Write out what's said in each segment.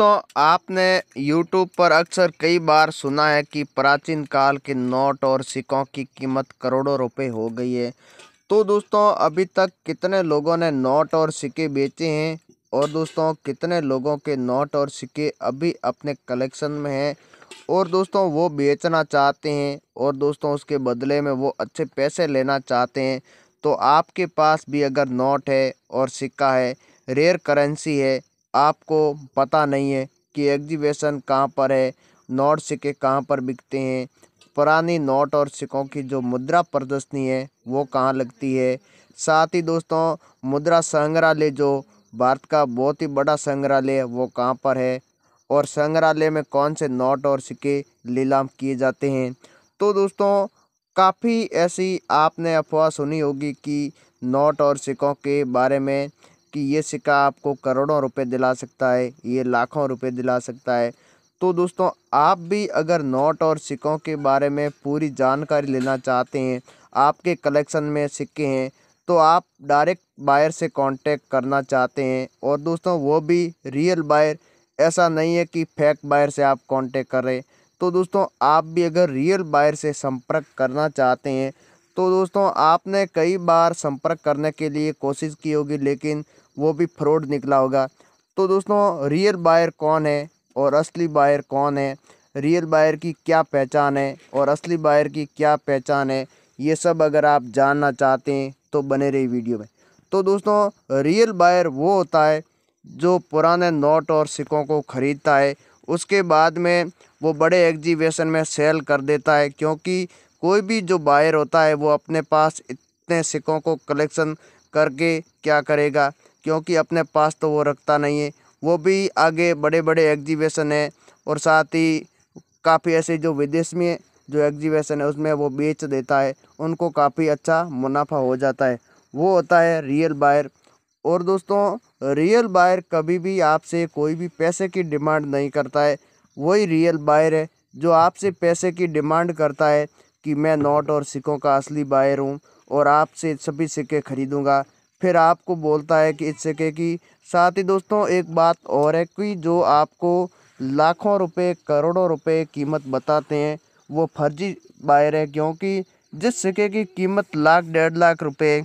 दोस्तों आपने YouTube पर अक्सर कई बार सुना है कि प्राचीन काल के नोट और सिक्कों की कीमत करोड़ों रुपए हो गई है तो दोस्तों अभी तक कितने लोगों ने नोट और सिक्के बेचे हैं और दोस्तों कितने लोगों के नोट और सिक्के अभी अपने कलेक्शन में हैं और दोस्तों वो बेचना चाहते हैं और दोस्तों उसके बदले में वो अच्छे पैसे लेना चाहते हैं तो आपके पास भी अगर नोट है और सिक्का है रेयर करेंसी है आपको पता नहीं है कि एग्जीबिशन कहाँ पर है नोट सिक्के कहाँ पर बिकते हैं पुरानी नोट और सिक्कों की जो मुद्रा प्रदर्शनी है वो कहाँ लगती है साथ ही दोस्तों मुद्रा संग्रहालय जो भारत का बहुत ही बड़ा संग्रहालय है वो कहाँ पर है और संग्रहालय में कौन से नोट और सिक्के लीलाम किए जाते हैं तो दोस्तों काफ़ी ऐसी आपने अफवाह सुनी होगी कि नोट और सिक्कों के बारे में कि ये सिक्का आपको करोड़ों रुपए दिला सकता है ये लाखों रुपए दिला सकता है तो दोस्तों आप भी अगर नोट और सिक्कों के बारे में पूरी जानकारी लेना चाहते हैं आपके कलेक्शन में सिक्के हैं तो आप डायरेक्ट बायर से कांटेक्ट करना चाहते हैं और दोस्तों वो भी रियल बायर ऐसा नहीं है कि फेक बायर से आप कांटेक्ट करें तो दोस्तों आप भी अगर रियल बायर से संपर्क करना चाहते हैं तो दोस्तों आपने कई बार संपर्क करने के लिए कोशिश की होगी लेकिन वो भी फ्रॉड निकला होगा तो दोस्तों रियल बायर कौन है और असली बायर कौन है रियल बायर की क्या पहचान है और असली बायर की क्या पहचान है ये सब अगर आप जानना चाहते हैं तो बने रही वीडियो में तो दोस्तों रियल बायर वो होता है जो पुराने नोट और सिक्कों को ख़रीदता है उसके बाद में वो बड़े एग्जीबिशन में सेल कर देता है क्योंकि कोई भी जो बायर होता है वो अपने पास इतने सिक्कों को कलेक्शन करके क्या करेगा क्योंकि अपने पास तो वो रखता नहीं है वो भी आगे बड़े बड़े एग्जीबिशन है और साथ ही काफ़ी ऐसे जो विदेश में जो एग्जीबिशन है उसमें वो बेच देता है उनको काफ़ी अच्छा मुनाफा हो जाता है वो होता है रियल बायर और दोस्तों रियल बायर कभी भी आपसे कोई भी पैसे की डिमांड नहीं करता है वही रियल बायर है जो आपसे पैसे की डिमांड करता है कि मैं नोट और सिक्कों का असली बायर हूँ और आपसे सभी सिक्के खरीदूँगा फिर आपको बोलता है कि इससे के कि साथ ही दोस्तों एक बात और है कि जो आपको लाखों रुपए करोड़ों रुपए कीमत बताते हैं वो फर्जी बायर है क्योंकि जिस सिक्के की कीमत लाख डेढ़ लाख रुपए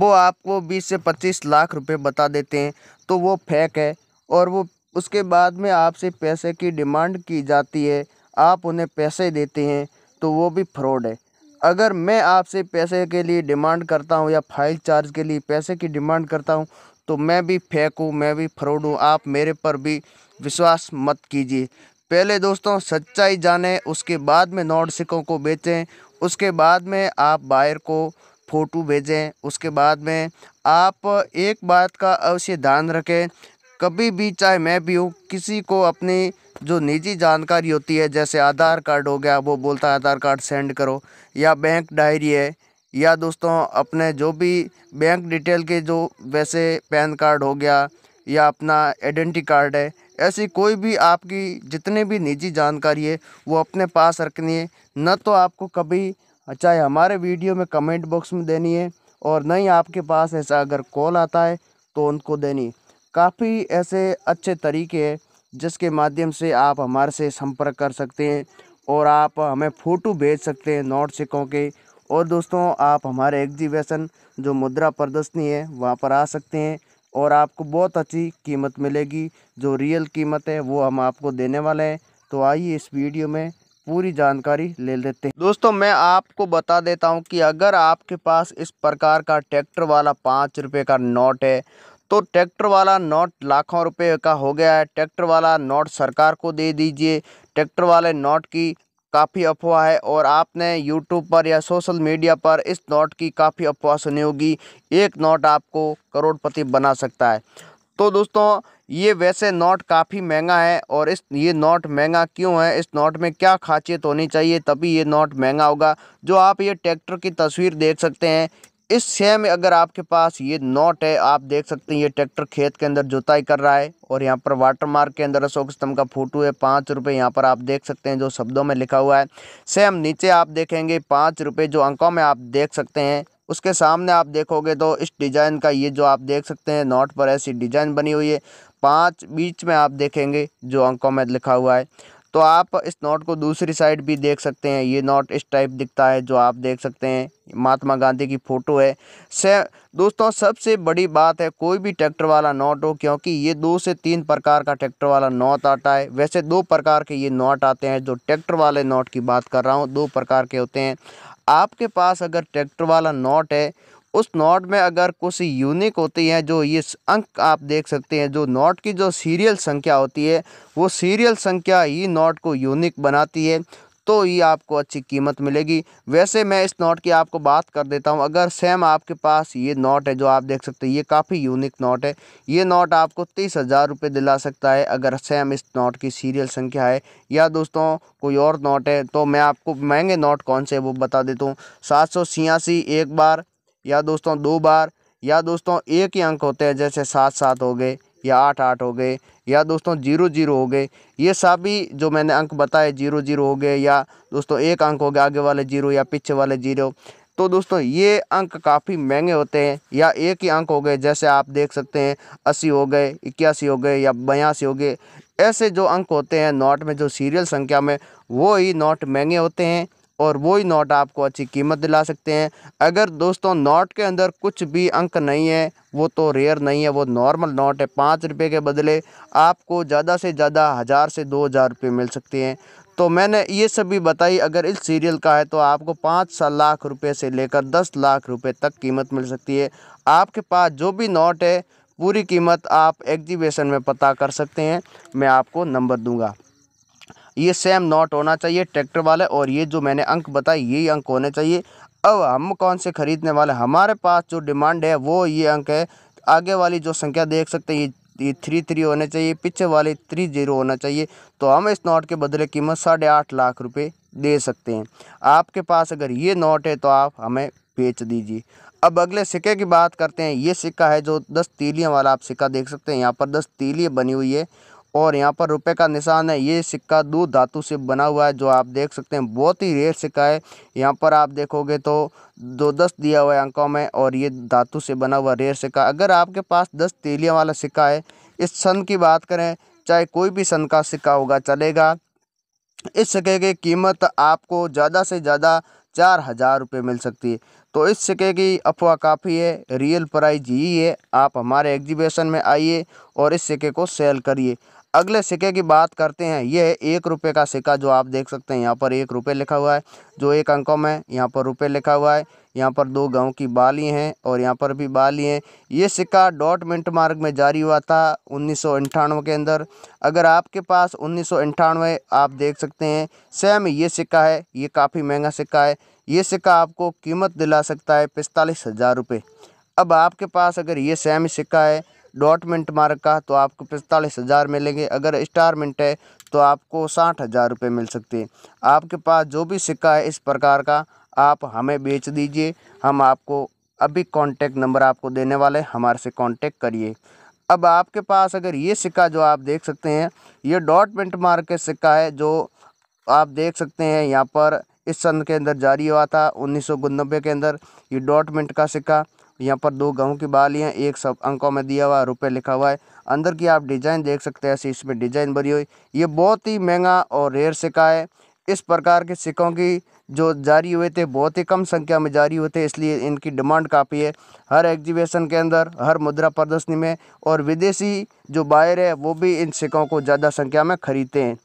वो आपको बीस से पच्चीस लाख रुपए बता देते हैं तो वो फेक है और वो उसके बाद में आपसे पैसे की डिमांड की जाती है आप उन्हें पैसे देते हैं तो वो भी फ्रॉड है अगर मैं आपसे पैसे के लिए डिमांड करता हूँ या फाइल चार्ज के लिए पैसे की डिमांड करता हूँ तो मैं भी फेंक हूँ मैं भी फ्रॉड हूँ आप मेरे पर भी विश्वास मत कीजिए पहले दोस्तों सच्चाई जाने उसके बाद में नोट सिक्कों को बेचें उसके बाद में आप बायर को फ़ोटो भेजें उसके बाद में आप एक बात का अवश्य ध्यान रखें कभी भी चाहे मैं भी हूँ किसी को अपनी जो निजी जानकारी होती है जैसे आधार कार्ड हो गया वो बोलता है आधार कार्ड सेंड करो या बैंक डायरी है या दोस्तों अपने जो भी बैंक डिटेल के जो वैसे पैन कार्ड हो गया या अपना आइडेंटी कार्ड है ऐसी कोई भी आपकी जितने भी निजी जानकारी है वो अपने पास रखनी है न तो आपको कभी चाहे हमारे वीडियो में कमेंट बॉक्स में देनी है और न ही आपके पास ऐसा अगर कॉल आता है तो उनको देनी काफ़ी ऐसे अच्छे तरीके हैं जिसके माध्यम से आप हमारे से संपर्क कर सकते हैं और आप हमें फ़ोटो भेज सकते हैं नोट सिक्कों के और दोस्तों आप हमारे एग्जीबिशन जो मुद्रा प्रदर्शनी है वहाँ पर आ सकते हैं और आपको बहुत अच्छी कीमत मिलेगी जो रियल कीमत है वो हम आपको देने वाले हैं तो आइए इस वीडियो में पूरी जानकारी ले लेते हैं दोस्तों मैं आपको बता देता हूं कि अगर आपके पास इस प्रकार का ट्रैक्टर वाला पाँच रुपये का नोट है तो ट्रैक्टर वाला नोट लाखों रुपए का हो गया है ट्रैक्टर वाला नोट सरकार को दे दीजिए ट्रैक्टर वाले नोट की काफ़ी अफवाह है और आपने यूट्यूब पर या सोशल मीडिया पर इस नोट की काफ़ी अफवाह सुनी होगी एक नोट आपको करोड़पति बना सकता है तो दोस्तों ये वैसे नोट काफ़ी महंगा है और इस ये नोट महंगा क्यों है इस नोट में क्या खासियत होनी चाहिए तभी ये नोट महंगा होगा जो आप ये ट्रैक्टर की तस्वीर देख सकते हैं इस सेम अगर आपके पास ये नोट है आप देख सकते हैं ये ट्रैक्टर खेत के अंदर जुताई कर रहा है और यहाँ पर वाटर मार्क के अंदर अशोक स्तंभ का फोटो है पाँच रुपये यहाँ पर आप देख सकते हैं जो शब्दों में लिखा हुआ है सेम नीचे आप देखेंगे पाँच रुपये जो अंकों में आप देख सकते हैं उसके सामने आप देखोगे तो इस डिज़ाइन का ये जो आप देख सकते हैं नोट पर ऐसी डिज़ाइन बनी हुई है पाँच बीच में आप देखेंगे जो अंकों में लिखा हुआ है तो आप इस नोट को दूसरी साइड भी देख सकते हैं ये नोट इस टाइप दिखता है जो आप देख सकते हैं महात्मा गांधी की फ़ोटो है से दोस्तों सबसे बड़ी बात है कोई भी ट्रैक्टर वाला नोट हो क्योंकि ये दो से तीन प्रकार का ट्रैक्टर वाला नोट आता है वैसे दो प्रकार के ये नोट आते हैं जो ट्रैक्टर वाले नोट की बात कर रहा हूँ दो प्रकार के होते हैं आपके पास अगर ट्रैक्टर वाला नोट है उस नोट में अगर कुछ यूनिक होती है जो ये अंक आप देख सकते हैं जो नोट की जो सीरियल संख्या होती है वो सीरियल संख्या ही नोट को यूनिक बनाती है तो ये आपको अच्छी कीमत मिलेगी वैसे मैं इस नोट की आपको बात कर देता हूँ अगर सेम आपके पास ये नोट है जो आप देख सकते हैं ये काफ़ी यूनिक नोट है ये नोट आपको तीस हज़ार रुपये दिला सकता है अगर सेम इस नोट की सीरियल संख्या है या दोस्तों कोई और नोट है तो मैं आपको महंगे नोट कौन से वो बता देता हूँ सात सौ छियासी एक बार या दोस्तों दो बार या दोस्तों एक ही अंक होते हैं जैसे सात सात हो गए या आठ आठ हो गए या दोस्तों जीरो जीरो हो गए ये सभी जो मैंने अंक बताए जीरो जीरो हो गए या दोस्तों एक अंक हो गया आगे वाले जीरो या पीछे वाले जीरो तो दोस्तों ये अंक काफ़ी महंगे होते हैं या एक ही अंक हो गए जैसे आप देख सकते हैं अस्सी हो गए इक्यासी हो गए या बयासी हो गए ऐसे जो अंक होते हैं नोट में जो सीरियल संख्या में वो ही नोट महंगे होते हैं और वही नोट आपको अच्छी कीमत दिला सकते हैं अगर दोस्तों नोट के अंदर कुछ भी अंक नहीं है वो तो रेयर नहीं है वो नॉर्मल नोट है पाँच रुपये के बदले आपको ज़्यादा से ज़्यादा हज़ार से दो हज़ार रुपये मिल सकते हैं तो मैंने ये सभी बताई अगर इस सीरियल का है तो आपको पाँच लाख रुपये से लेकर दस लाख रुपये तक कीमत मिल सकती है आपके पास जो भी नोट है पूरी कीमत आप एग्जीबिशन में पता कर सकते हैं मैं आपको नंबर दूंगा ये सेम नॉट होना चाहिए ट्रैक्टर वाले और ये जो मैंने अंक बताए ये अंक होने चाहिए अब हम कौन से ख़रीदने वाले हमारे पास जो डिमांड है वो ये अंक है आगे वाली जो संख्या देख सकते हैं ये ये थ्री थ्री होने चाहिए पीछे वाले थ्री जीरो होना चाहिए तो हम इस नोट के बदले कीमत साढ़े आठ लाख रुपए दे सकते हैं आपके पास अगर ये नोट है तो आप हमें बेच दीजिए अब अगले सिक्के की बात करते हैं ये सिक्का है जो दस तीलियाँ वाला आप सिक्का देख सकते हैं यहाँ पर दस तीलियाँ बनी हुई है और यहाँ पर रुपए का निशान है ये सिक्का दो धातु से बना हुआ है जो आप देख सकते हैं बहुत ही रेयर सिक्का है यहाँ पर आप देखोगे तो दो दस दिया हुआ है अंकों में और ये धातु से बना हुआ रेयर सिक्का अगर आपके पास दस तेलियाँ वाला सिक्का है इस सन की बात करें चाहे कोई भी सन का सिक्का होगा चलेगा इस सिक्के की कीमत आपको ज़्यादा से ज़्यादा चार हज़ार रुपये मिल सकती है तो इस सिक्के की अफवाह काफ़ी है रियल प्राइज यही है आप हमारे एग्जीबिशन में आइए और इस सिक्के को सेल करिए अगले सिक्के की बात करते हैं ये है एक रुपये का सिक्का जो आप देख सकते हैं यहाँ पर एक रुपये लिखा हुआ है जो एक अंकों में यहाँ पर रुपये लिखा हुआ है यहाँ पर दो गांव की बाली हैं और यहाँ पर भी बाली हैं ये सिक्का डॉट मिनट मार्ग में जारी हुआ था उन्नीस के अंदर अगर आपके पास उन्नीस आप देख सकते हैं सेम ये सिक्का है ये काफ़ी महंगा सिक्का है ये सिक्का आपको कीमत दिला सकता है पिस्तालीस हज़ार रुपये अब आपके पास अगर ये सेम सिक्का है डॉट मिनट मार्क का तो आपको पैंतालीस हज़ार मिलेंगे अगर स्टार मिनट है तो आपको साठ हज़ार रुपये मिल सकते हैं आपके पास जो भी सिक्का है इस प्रकार का आप हमें बेच दीजिए हम आपको अभी कांटेक्ट नंबर आपको देने वाले हमारे से कांटेक्ट करिए अब आपके पास अगर ये सिक्का जो आप देख सकते हैं ये डॉट मिनट मार्क के सिक्का है जो आप देख सकते हैं यहाँ पर इस सन के अंदर जारी हुआ था उन्नीस के अंदर ये डॉट मिनट का सिक्का यहाँ पर दो गाँव की बाली है एक सब अंकों में दिया हुआ रुपये लिखा हुआ है अंदर की आप डिजाइन देख सकते हैं ऐसी इसमें डिजाइन भरी हुई ये बहुत ही महंगा और रेयर सिक्का है इस प्रकार के सिक्कों की जो जारी हुए थे बहुत ही कम संख्या में जारी हुए थे इसलिए इनकी डिमांड काफ़ी है हर एग्जीबिशन के अंदर हर मुद्रा प्रदर्शनी में और विदेशी जो बायर है वो भी इन सिक्कों को ज़्यादा संख्या में खरीदते हैं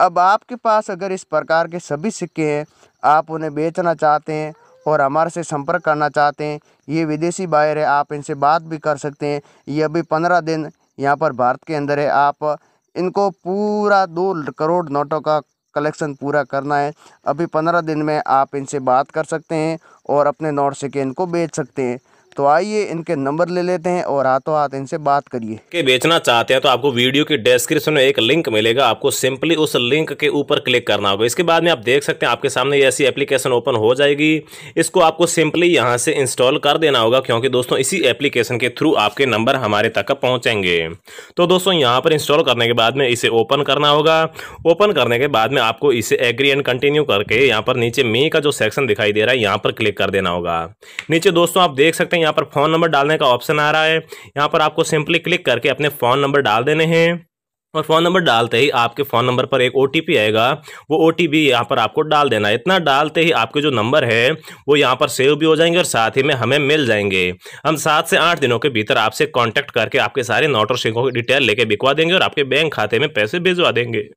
अब आपके पास अगर इस प्रकार के सभी सिक्के हैं आप उन्हें बेचना चाहते हैं और हमारे से संपर्क करना चाहते हैं ये विदेशी बायर है आप इनसे बात भी कर सकते हैं ये अभी पंद्रह दिन यहाँ पर भारत के अंदर है आप इनको पूरा दो करोड़ नोटों का कलेक्शन पूरा करना है अभी पंद्रह दिन में आप इनसे बात कर सकते हैं और अपने नोट सिक्के इनको बेच सकते हैं तो आइए इनके नंबर ले लेते हैं और हाथों हाथ इनसे बात करिए के बेचना चाहते हैं तो आपको वीडियो की डिस्क्रिप्शन में एक लिंक मिलेगा आपको सिंपली उस लिंक के ऊपर क्लिक करना होगा इसके बाद में आप देख सकते हैं आपके सामने ऐसी एप्लीकेशन ओपन हो जाएगी इसको आपको सिंपली यहाँ से इंस्टॉल कर देना होगा क्योंकि दोस्तों इसी एप्लीकेशन के थ्रू आपके नंबर हमारे तक पहुँचेंगे तो दोस्तों यहाँ पर इंस्टॉल करने के बाद में इसे ओपन करना होगा ओपन करने के बाद में आपको इसे एग्री एंड कंटिन्यू करके यहाँ पर नीचे मे का जो सेक्शन दिखाई दे रहा है यहाँ पर क्लिक कर देना होगा नीचे दोस्तों आप देख सकते हैं यहाँ पर फ़ोन नंबर डालने का ऑप्शन आ रहा है यहाँ पर आपको सिंपली क्लिक करके अपने फ़ोन नंबर डाल देने हैं और फ़ोन नंबर डालते ही आपके फ़ोन नंबर पर एक ओ आएगा वो ओ टी यहाँ पर आपको डाल देना है इतना डालते ही आपके जो नंबर है वो यहाँ पर सेव भी हो जाएंगे और साथ ही में हमें मिल जाएंगे हम सात से आठ दिनों के भीतर आपसे कांटेक्ट करके आपके सारे नोट और सिंकों की डिटेल लेके बिकवा देंगे और आपके बैंक खाते में पैसे भिजवा देंगे